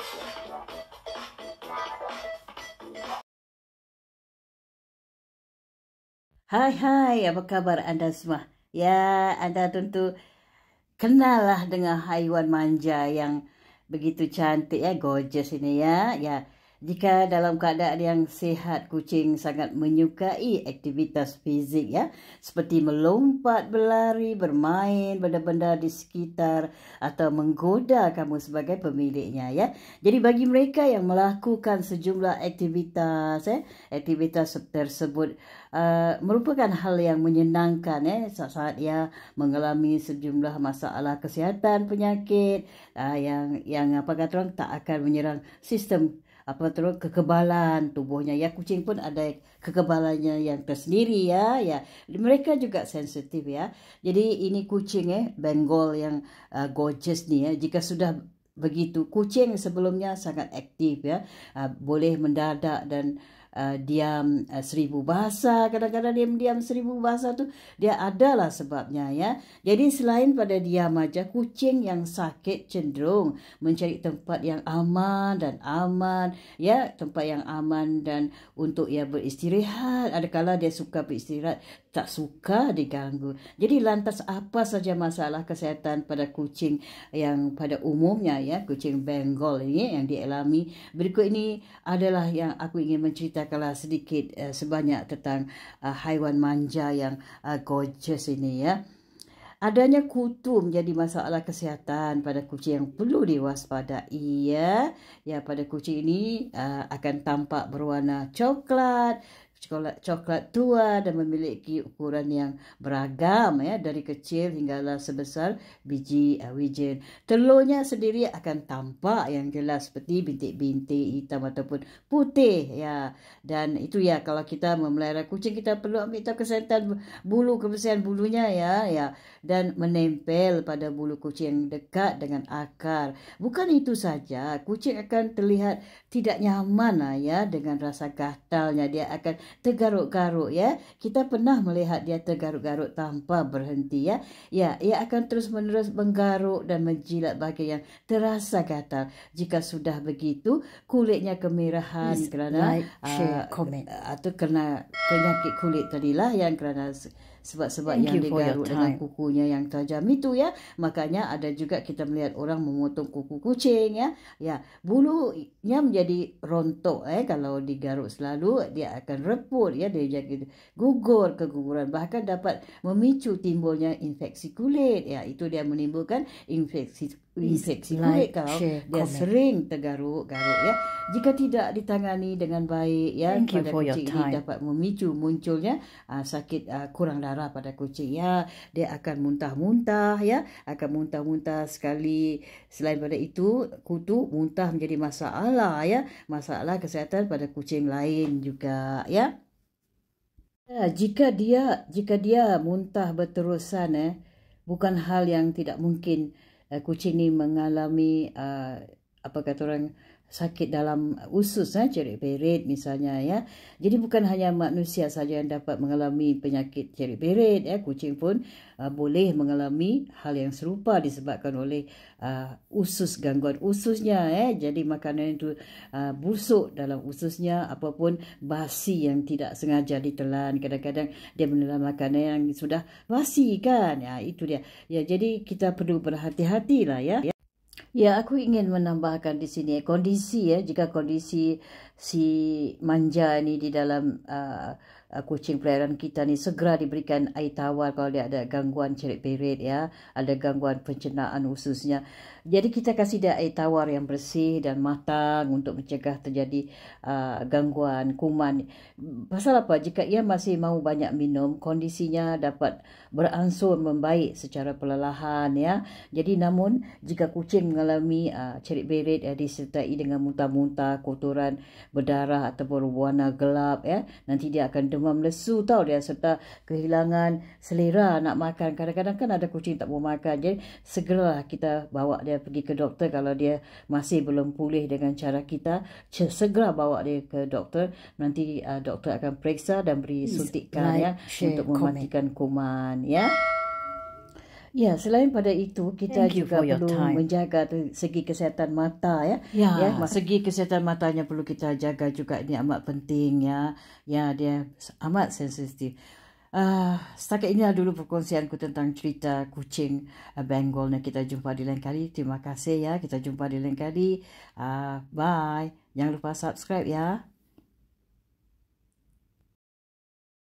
Hai hai, apa khabar anda semua? Ya, anda tentu kenal lah dengan haiwan manja yang begitu cantik ya, gorgeous ini ya. Ya, jika dalam keadaan yang sihat, kucing sangat menyukai aktivitas fizik ya. Seperti melompat, berlari, bermain benda-benda di sekitar atau menggoda kamu sebagai pemiliknya ya. Jadi bagi mereka yang melakukan sejumlah aktivitas, ya, aktivitas tersebut uh, merupakan hal yang menyenangkan ya. Saat-saat ya mengalami sejumlah masalah kesihatan, penyakit uh, yang, yang apa kata orang tak akan menyerang sistem apa terus kekebalan tubuhnya ya kucing pun ada kekebalannya yang tersendiri ya ya mereka juga sensitif ya jadi ini kucing eh Bengal yang uh, gorgeous ni ya jika sudah begitu kucing sebelumnya sangat aktif ya uh, boleh mendadak dan uh, Uh, diam uh, seribu bahasa kadang-kadang dia diam seribu bahasa tu dia adalah sebabnya ya jadi selain pada dia maja kucing yang sakit cenderung mencari tempat yang aman dan aman ya tempat yang aman dan untuk ia beristirahat Ada adakala dia suka beristirahat tak suka diganggu jadi lantas apa saja masalah kesihatan pada kucing yang pada umumnya ya kucing Bengal ini yang dialami berikut ini adalah yang aku ingin mencerita ceritakanlah sedikit uh, sebanyak tentang uh, haiwan manja yang uh, gorgeous ini ya. Adanya kutu menjadi masalah kesihatan pada kucing yang perlu diwaspadai ya. Ya pada kucing ini uh, akan tampak berwarna coklat coklat coklat tua dan memiliki ukuran yang beragam ya dari kecil hinggalah sebesar biji uh, wijen. Telurnya sendiri akan tampak yang jelas seperti bintik-bintik hitam ataupun putih ya. Dan itu ya kalau kita memelihara kucing kita perlu ambil tahu kesihatan bulu kebersihan bulunya ya ya dan menempel pada bulu kucing yang dekat dengan akar. Bukan itu saja, kucing akan terlihat tidak nyaman lah, ya dengan rasa gatalnya dia akan tergaruk-garuk ya. Kita pernah melihat dia tergaruk-garuk tanpa berhenti ya. Ya, ia akan terus-menerus menggaruk dan menjilat bagian yang terasa gatal. Jika sudah begitu, kulitnya kemerahan Please kerana like, uh, atau kerana penyakit kulit tadilah yang kerana sebab-sebab yang digaruk dengan kukunya yang tajam itu ya. Makanya ada juga kita melihat orang memotong kuku kucing ya. Ya, bulunya menjadi rontok eh kalau digaruk selalu dia akan reput ya dia jadi gugur keguguran bahkan dapat memicu timbulnya infeksi kulit ya. Itu dia menimbulkan infeksi infeksi kulit kau share, dia comment. sering tergaruk-garuk ya jika tidak ditangani dengan baik ya Thank pada kucing your time. ini dapat memicu munculnya uh, sakit uh, kurang darah pada kucing ya dia akan muntah-muntah ya akan muntah-muntah sekali selain pada itu kutu muntah menjadi masalah ya masalah kesihatan pada kucing lain juga ya. ya jika dia jika dia muntah berterusan eh bukan hal yang tidak mungkin Eh, kucing ni mengalami uh, apa kata orang sakit dalam usus eh ceri berit misalnya ya jadi bukan hanya manusia saja yang dapat mengalami penyakit ceri berit, ya kucing pun uh, boleh mengalami hal yang serupa disebabkan oleh uh, usus gangguan ususnya eh jadi makanan itu uh, busuk dalam ususnya apapun basi yang tidak sengaja ditelan kadang-kadang dia menelan makanan yang sudah basi kan ya itu dia ya jadi kita perlu berhati-hatilah ya, ya. Ya, aku ingin menambahkan di sini eh, kondisi ya jika kondisi si manja ni di dalam uh, uh, kucing peliharaan kita ni segera diberikan air tawar kalau dia ada gangguan cirit perit ya, ada gangguan pencernaan khususnya. Jadi kita kasih dia air tawar yang bersih dan matang untuk mencegah terjadi uh, gangguan kuman. Pasal apa? Jika ia masih mahu banyak minum, kondisinya dapat beransur membaik secara perlahan ya. Jadi namun jika kucing mengalami uh, cirit perit ya, disertai dengan muntah-muntah, kotoran berdarah ataupun warna gelap ya, nanti dia akan demam lesu tau dia serta kehilangan selera nak makan. Kadang-kadang kan ada kucing tak mau makan. Jadi segeralah kita bawa dia pergi ke doktor kalau dia masih belum pulih dengan cara kita. Segera bawa dia ke doktor. Nanti uh, doktor akan periksa dan beri suntikan like, ya share, untuk mematikan kuman ya. Yeah. Ya, yeah, selain pada itu kita Thank juga perlu time. menjaga segi kesihatan mata ya. Ya, yeah, yeah. segi kesihatan matanya perlu kita jaga juga ini amat penting ya. Ya, yeah, dia amat sensitif. Uh, setakat ini lah dulu perkongsianku tentang cerita kucing uh, Bengal. Kita jumpa di lain kali. Terima kasih ya. Kita jumpa di lain kali. Uh, bye. Jangan lupa subscribe ya.